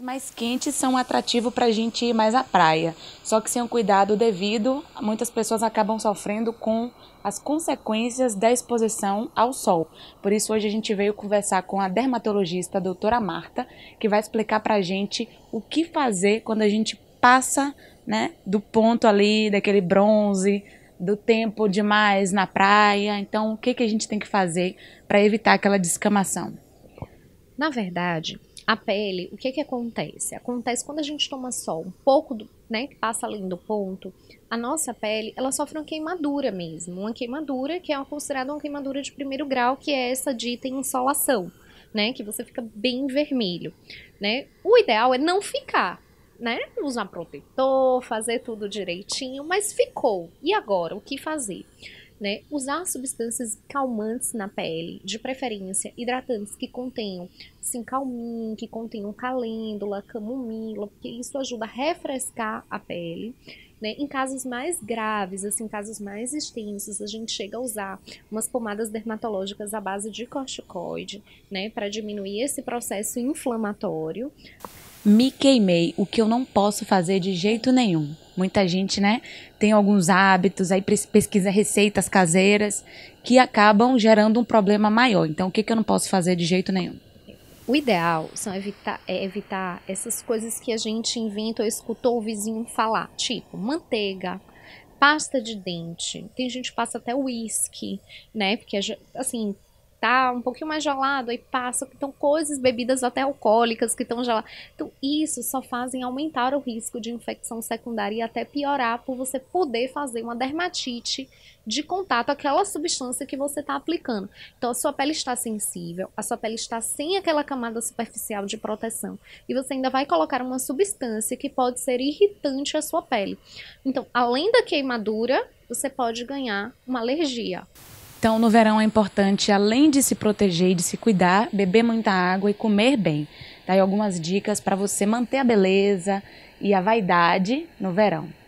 mais quentes são um atrativo para a gente ir mais à praia, só que sem o um cuidado devido, muitas pessoas acabam sofrendo com as consequências da exposição ao sol. Por isso, hoje a gente veio conversar com a dermatologista a doutora Marta, que vai explicar para a gente o que fazer quando a gente passa né, do ponto ali, daquele bronze, do tempo demais na praia. Então, o que, que a gente tem que fazer para evitar aquela descamação? Na verdade, a pele, o que que acontece? Acontece quando a gente toma sol, um pouco do, né, que passa além do ponto, a nossa pele, ela sofre uma queimadura mesmo, uma queimadura que é considerada uma queimadura de primeiro grau, que é essa dita insolação, né, que você fica bem vermelho, né? O ideal é não ficar, né? Usar protetor, fazer tudo direitinho, mas ficou. E agora, o que fazer? né? Usar substâncias calmantes na pele, de preferência hidratantes que contenham sim calmin, que contenham calêndula, camomila, porque isso ajuda a refrescar a pele né? Em casos mais graves, assim, casos mais extensos, a gente chega a usar umas pomadas dermatológicas à base de corticoide, né, para diminuir esse processo inflamatório. Me queimei, o que eu não posso fazer de jeito nenhum. Muita gente, né, tem alguns hábitos, aí pesquisa receitas caseiras que acabam gerando um problema maior. Então, o que, que eu não posso fazer de jeito nenhum? O ideal são evitar, é evitar essas coisas que a gente inventa ou escutou o vizinho falar, tipo manteiga, pasta de dente. Tem gente que passa até uísque, né? Porque, assim, tá um pouquinho mais gelado, aí passa. Então, coisas, bebidas até alcoólicas que estão geladas. Então, isso só fazem aumentar o risco de infecção secundária e até piorar por você poder fazer uma dermatite de contato aquela substância que você está aplicando. Então, a sua pele está sensível, a sua pele está sem aquela camada superficial de proteção e você ainda vai colocar uma substância que pode ser irritante à sua pele. Então, além da queimadura, você pode ganhar uma alergia. Então, no verão é importante, além de se proteger e de se cuidar, beber muita água e comer bem. Daí algumas dicas para você manter a beleza e a vaidade no verão.